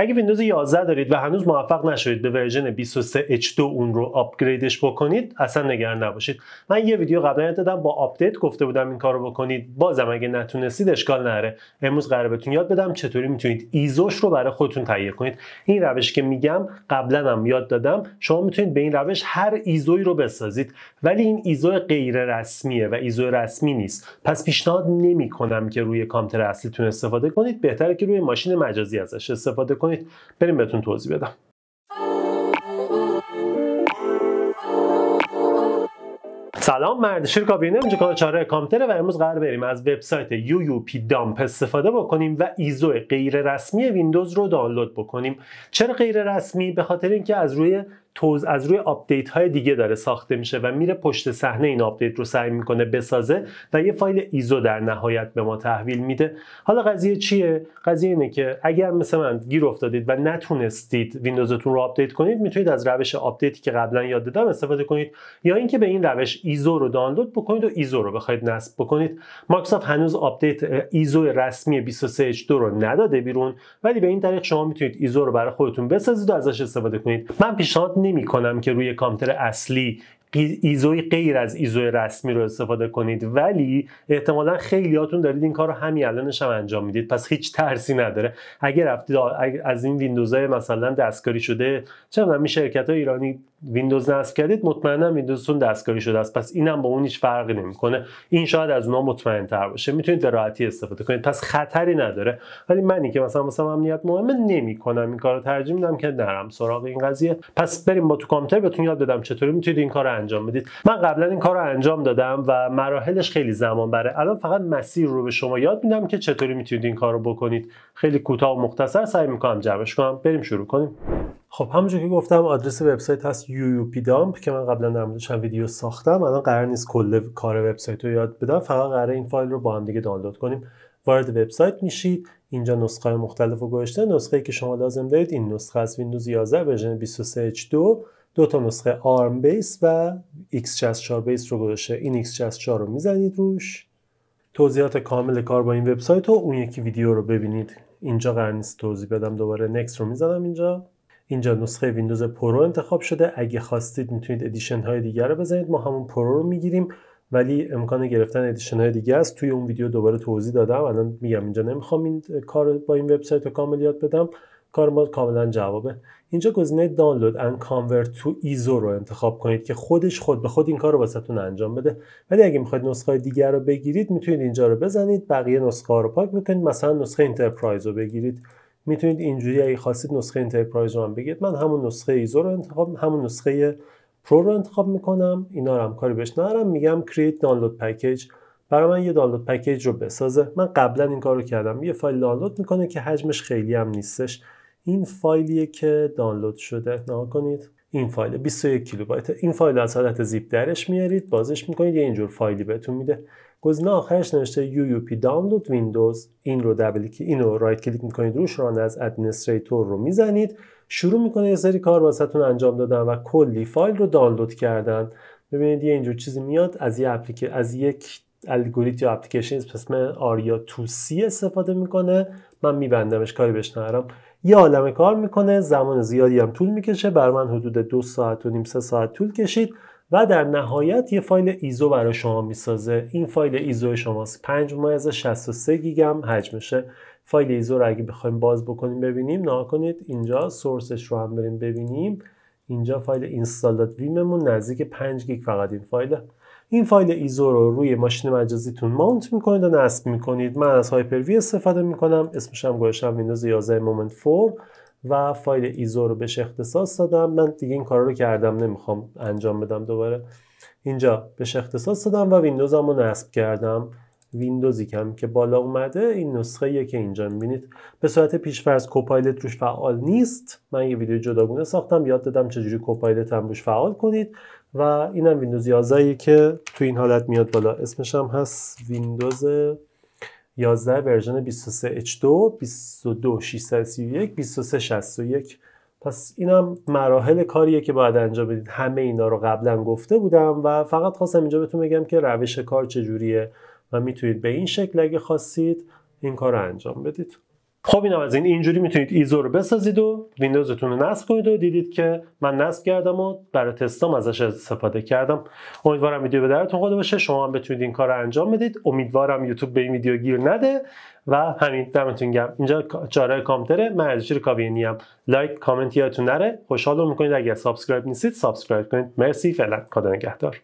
اگه ویندوز 11 دارید و هنوز موفق نشدید به ورژن 23 H2 اون رو آپگریدش بکنید اصلا نگران نباشید من یه ویدیو قبلا دادم با آپدیت گفته بودم این کارو بکنید بازم اگه نتونستید اشکال نره امروز قرار بهتون یاد بدم چطوری میتونید ایزوش رو برای خودتون تهیه کنید این روش که میگم قبلا هم یاد دادم شما میتونید به این روش هر ایزوی رو بسازید ولی این ایزو غیر رسمیه و ایزو رسمی نیست پس پیشنهاد نمیکنم که روی کامپیوتر اصلیتون استفاده کنید بهتره که روی ماشین مجازی ازش استفاده کنید بریم بهتون توضیح بدم سلام مرد شیر کابینه اینجا کانال و امروز قرار بریم از وبسایت UUP دامپ استفاده بکنیم و ایزو غیر رسمی ویندوز رو دانلود بکنیم چرا غیر رسمی به خاطر اینکه از روی توز از روی آپدیت های دیگه داره ساخته میشه و میره پشت صحنه این آپدیت رو سعی میکنه بسازه و یه فایل ایزو در نهایت به ما تحویل میده حالا قضیه چیه قضیه اینه که اگر مثل من گیر افتادید و نتونستید ویندوزتون رو آپدیت کنید میتونید از روش آپدیتی که قبلا یاد دادم استفاده کنید یا اینکه به این روش ایزو رو دانلود بکنید و ایزو رو بخواید نصب بکنید مایکروسافت هنوز آپدیت ایزو رسمی 23 h رو نداده بیرون ولی به این طریق شما میتونید ایزو رو برای خودتون بسازید و ازش استفاده کنید من پیشنهاد نمی کنم که روی کامپیوتر اصلی ایزوی غیر از ایزو رسمی رو استفاده کنید ولی احتمالا خیلیاتون دارید این کار رو همین الانش هم انجام میدید پس هیچ ترسی نداره اگر رفتید از این ویندوز های مثلا دستکاری شده چه می شرکت های ایرانی ویندوز نصب کردید مطمئنا ویندوزتون دستکاری شده است پس اینم با اون هیچ فرقی نمیکنه این شاید از اونها مطمئن تر باشه میتونید به راحتی استفاده کنید پس خطری نداره ولی منی که مثلا مثلا امنیت مهمه نمیکنم این کارو ترجمه میدم که نرم سراغ این قضیه پس بریم با تو کامپیوتر بهتون یاد بدم چطوری میتونید این کارو انجام بدید من قبلا این کار رو انجام دادم و مراحلش خیلی زمان بره الان فقط مسیر رو به شما یاد میدم که چطوری میتونید این کار رو بکنید خیلی کوتاه و مختصر سعی میکنم جمعش کنم بریم شروع کنیم خب همونجور که گفتم آدرس وبسایت هست UUP دامپ که من قبلا در موردش ویدیو ساختم الان قرار نیست کل کار وبسایت رو یاد بدم فقط قرار این فایل رو با هم دیگه دانلود کنیم وارد وبسایت میشید اینجا نسخه های مختلف رو گذاشته نسخه ای که شما لازم دارید این نسخه از ویندوز 11 ورژن 23H2 دو تا نسخه آرم بیس و x64 بیس رو گذاشته این x64 رو میزنید روش توضیحات کامل کار با این وبسایت رو اون یکی ویدیو رو ببینید اینجا قرار نیست توضیح بدم دوباره نکس رو میزنم اینجا اینجا نسخه ویندوز پرو انتخاب شده اگه خواستید میتونید ادیشن های دیگر رو بزنید ما همون پرو رو میگیریم ولی امکان گرفتن ادیشن های دیگه است توی اون ویدیو دوباره توضیح دادم الان میگم اینجا نمیخوام این کار با این وبسایت کامل یاد بدم کار ما کاملا جوابه اینجا گزینه دانلود ان کانورت تو ایزو رو انتخاب کنید که خودش خود به خود این کار رو واسهتون انجام بده ولی اگه میخواید نسخه دیگر رو بگیرید میتونید اینجا رو بزنید بقیه نسخه ها رو پاک میکنید مثلا نسخه انترپرایز رو بگیرید میتونید اینجوری اگه خواستید نسخه انترپرایز رو هم بگیرید من همون نسخه ایزو رو انتخاب همون نسخه پرو رو انتخاب میکنم اینا رو هم کاری بهش ندارم میگم create دانلود پکیج برای من یه دانلود پکیج رو بسازه من قبلا این کار رو کردم یه فایل دانلود میکنه که حجمش خیلی هم نیستش این فایلیه که دانلود شده نها کنید این فایل 21 کیلوبایت این فایل از حالت زیپ درش میارید بازش میکنید یه اینجور فایلی بهتون میده گزینه آخرش نوشته UUP دانلود ویندوز این رو دبل این اینو رایت کلیک میکنید روش ران از ادمنستریتور رو میزنید شروع میکنه یه سری کار واسهتون انجام دادن و کلی فایل رو دانلود کردن ببینید یه اینجور چیزی میاد از یه اپلیک... از یک الگوریتم یا اپلیکیشن اسم آریا 2C استفاده میکنه من میبندمش کاری بهش ندارم یه عالمه کار میکنه زمان زیادی هم طول میکشه بر من حدود دو ساعت و نیم سه ساعت طول کشید و در نهایت یه فایل ایزو برای شما میسازه این فایل ایزو شماست 5 ممیز 63 گیگم حجمشه فایل ایزو رو اگه بخوایم باز بکنیم ببینیم نها کنید اینجا سورسش رو هم بریم ببینیم اینجا فایل مون نزدیک 5 گیگ فقط این فایل این فایل ایزو رو روی ماشین مجازیتون ماونت میکنید و نصب میکنید من از هایپر وی استفاده میکنم اسمش هم گذاشتم ویندوز 11 مومنت 4 و فایل ایزو رو بهش اختصاص دادم من دیگه این کار رو کردم نمیخوام انجام بدم دوباره اینجا بهش اختصاص دادم و ویندوز رو نصب کردم ویندوزی کم که بالا اومده این نسخه یه که اینجا میبینید به صورت پیشفرض کوپایلت روش فعال نیست من یه ویدیو جداگونه ساختم یاد دادم چجوری کوپایلت هم روش فعال کنید و اینم ویندوز 11 که تو این حالت میاد بالا اسمش هم هست ویندوز 11 ورژن 23 H2 22 631 23 61 پس اینم مراحل کاریه که باید انجام بدید همه اینا رو قبلا گفته بودم و فقط خواستم اینجا بهتون بگم که روش کار چجوریه و میتونید به این شکل اگه خواستید این کار رو انجام بدید خب اینم از این اینجوری میتونید ایزو رو بسازید و ویندوزتون رو نصب کنید و دیدید که من نصب کردم و برای تستام ازش استفاده کردم امیدوارم ویدیو به درتون خورده باشه شما هم بتونید این کار رو انجام بدید امیدوارم یوتیوب به این ویدیو گیر نده و همین دمتون گرم اینجا چاره کامتره من رو کابینی هم لایک کامنت یادتون نره خوشحال میکنید اگر سابسکرایب نیستید سابسکرایب کنید مرسی فعلا خدا نگهدار